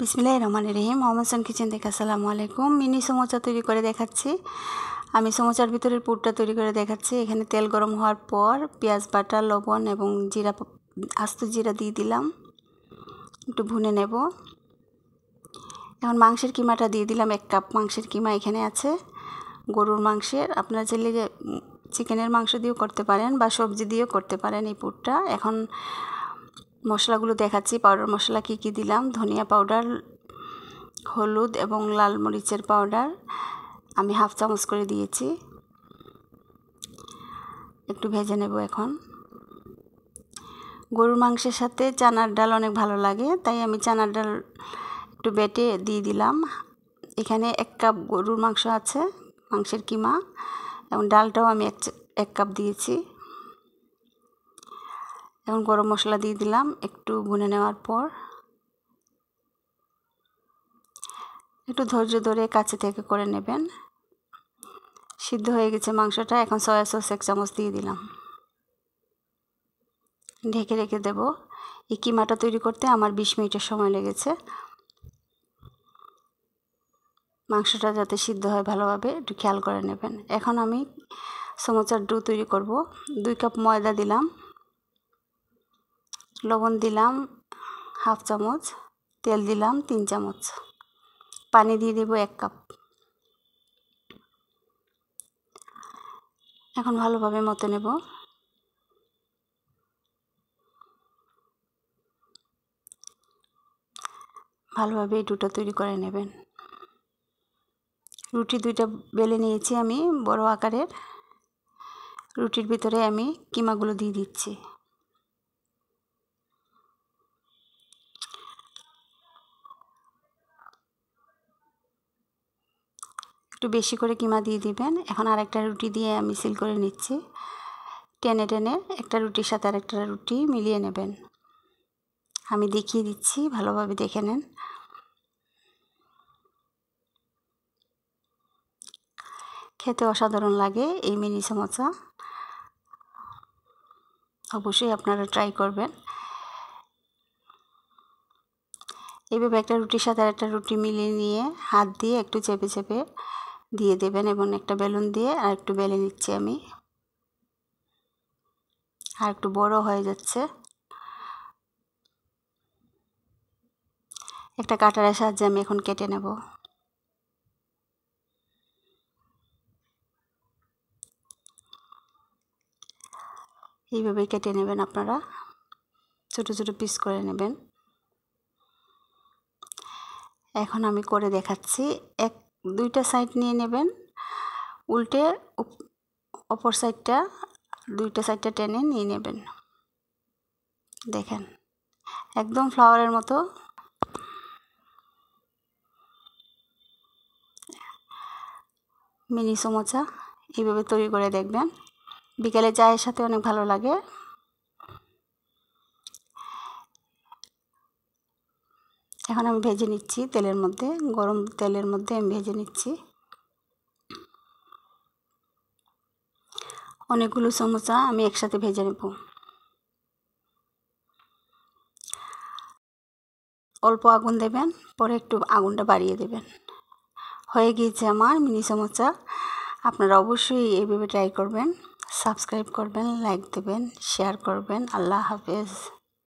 বিসমিল্লাহ রহমান রহিম অমসান কিচেন থেকে আসসালামু আলাইকুম মিনি সমোচা তৈরি করে দেখাচ্ছি আমি সমোচার ভিতরের পুরটা তৈরি করে দেখাচ্ছি এখানে তেল গরম হওয়ার পর পেঁয়াজ বাটা লবণ এবং জিরা আস্ত জিরা দিয়ে দিলাম একটু ভুনে নেব এখন মাংসের কিমাটা দিয়ে দিলাম এক কাপ মাংসের কিমা এখানে আছে গরুর মাংসের আপনারা চাইলে চিকেনের মাংস দিয়েও করতে পারেন বা সবজি দিয়েও করতে পারেন এই পুরটা এখন মশলাগুলো দেখাচ্ছি পাউডার মশলা কী কী দিলাম ধনিয়া পাউডার হলুদ এবং লাল মরিচের পাউডার আমি হাফ চামচ করে দিয়েছি একটু ভেজে নেব এখন গরুর মাংসের সাথে চানার ডাল অনেক ভালো লাগে তাই আমি চানার ডাল একটু বেটে দিয়ে দিলাম এখানে এক কাপ গরুর মাংস আছে মাংসের কিমা এবং ডালটাও আমি এক এক কাপ দিয়েছি এখন গরম মশলা দিয়ে দিলাম একটু ভুনে নেওয়ার পর একটু ধৈর্য ধরে কাছে থেকে করে নেবেন সিদ্ধ হয়ে গেছে মাংসটা এখন সয়া সস এক চামচ দিয়ে দিলাম ঢেকে রেখে দেব এই কিমাটা তৈরি করতে আমার বিশ মিনিটের সময় লেগেছে মাংসটা যাতে সিদ্ধ হয় ভালোভাবে একটু খেয়াল করে নেবেন এখন আমি সমোচার ডু তৈরি করব দুই কাপ ময়দা দিলাম লবণ দিলাম হাফ চামচ তেল দিলাম তিন চামচ পানি দিয়ে দেব এক কাপ এখন ভালোভাবে মতো নেব ভালোভাবে এই দুটো তৈরি করে নেবেন রুটি দুইটা বেলে নিয়েছি আমি বড় আকারের রুটির ভিতরে আমি কিমাগুলো দিয়ে দিচ্ছি একটু বেশি করে কিমা দিয়ে দিবেন এখন আরেকটা রুটি দিয়ে আমি সিল করে নিচ্ছি টেনে টেনে একটা রুটির সাথে আরেকটা রুটি মিলিয়ে নেবেন আমি দেখিয়ে দিচ্ছি ভালোভাবে দেখে নেন খেতে অসাধারণ লাগে এই মিনি সমোসা অবশ্যই আপনারা ট্রাই করবেন এইভাবে একটা রুটির সাথে আর একটা রুটি মিলিয়ে নিয়ে হাত দিয়ে একটু চেপে চেপে দিয়ে দেবেন এবং একটা বেলুন দিয়ে আর একটু বেলে নিচ্ছি আমি আর একটু বড় হয়ে যাচ্ছে একটা কাটারের সাহায্যে আমি এখন কেটে নেব এইভাবে কেটে নেবেন আপনারা ছোট ছোট পিস করে নেবেন এখন আমি করে দেখাচ্ছি এক দুইটা সাইড নিয়ে নেবেন উল্টে অপর সাইডটা দুইটা সাইডটা টেনে নিয়ে নেবেন দেখেন একদম ফ্লাওয়ারের মতো মিনি সমোচা এইভাবে তৈরি করে দেখবেন বিকেলে চায়ের সাথে অনেক ভালো লাগে এখন আমি ভেজে নিচ্ছি তেলের মধ্যে গরম তেলের মধ্যে আমি ভেজে নিচ্ছি অনেকগুলো সমোসা আমি একসাথে ভেজে নেব অল্প আগুন দেবেন পরে একটু আগুনটা বাড়িয়ে দেবেন হয়ে গিয়েছে আমার মিনি সমোসা আপনারা অবশ্যই এইভাবে ট্রাই করবেন সাবস্ক্রাইব করবেন লাইক দেবেন শেয়ার করবেন আল্লাহ হাফেজ